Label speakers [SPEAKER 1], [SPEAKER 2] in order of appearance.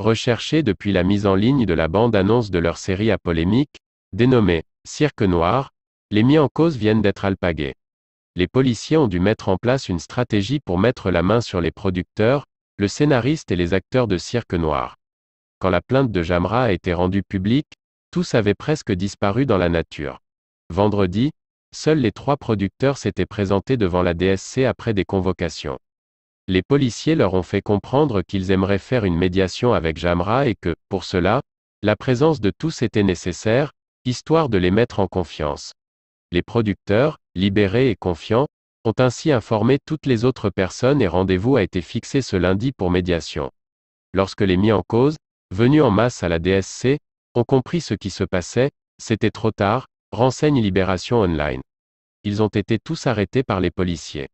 [SPEAKER 1] recherchés depuis la mise en ligne de la bande-annonce de leur série à polémique, dénommée Cirque Noir, les mis en cause viennent d'être alpagués. Les policiers ont dû mettre en place une stratégie pour mettre la main sur les producteurs, le scénariste et les acteurs de Cirque Noir. Quand la plainte de Jamra a été rendue publique, tous avaient presque disparu dans la nature. Vendredi, seuls les trois producteurs s'étaient présentés devant la DSC après des convocations les policiers leur ont fait comprendre qu'ils aimeraient faire une médiation avec Jamra et que, pour cela, la présence de tous était nécessaire, histoire de les mettre en confiance. Les producteurs, libérés et confiants, ont ainsi informé toutes les autres personnes et rendez-vous a été fixé ce lundi pour médiation. Lorsque les mis en cause, venus en masse à la DSC, ont compris ce qui se passait, c'était trop tard, renseigne Libération Online. Ils ont été tous arrêtés par les policiers.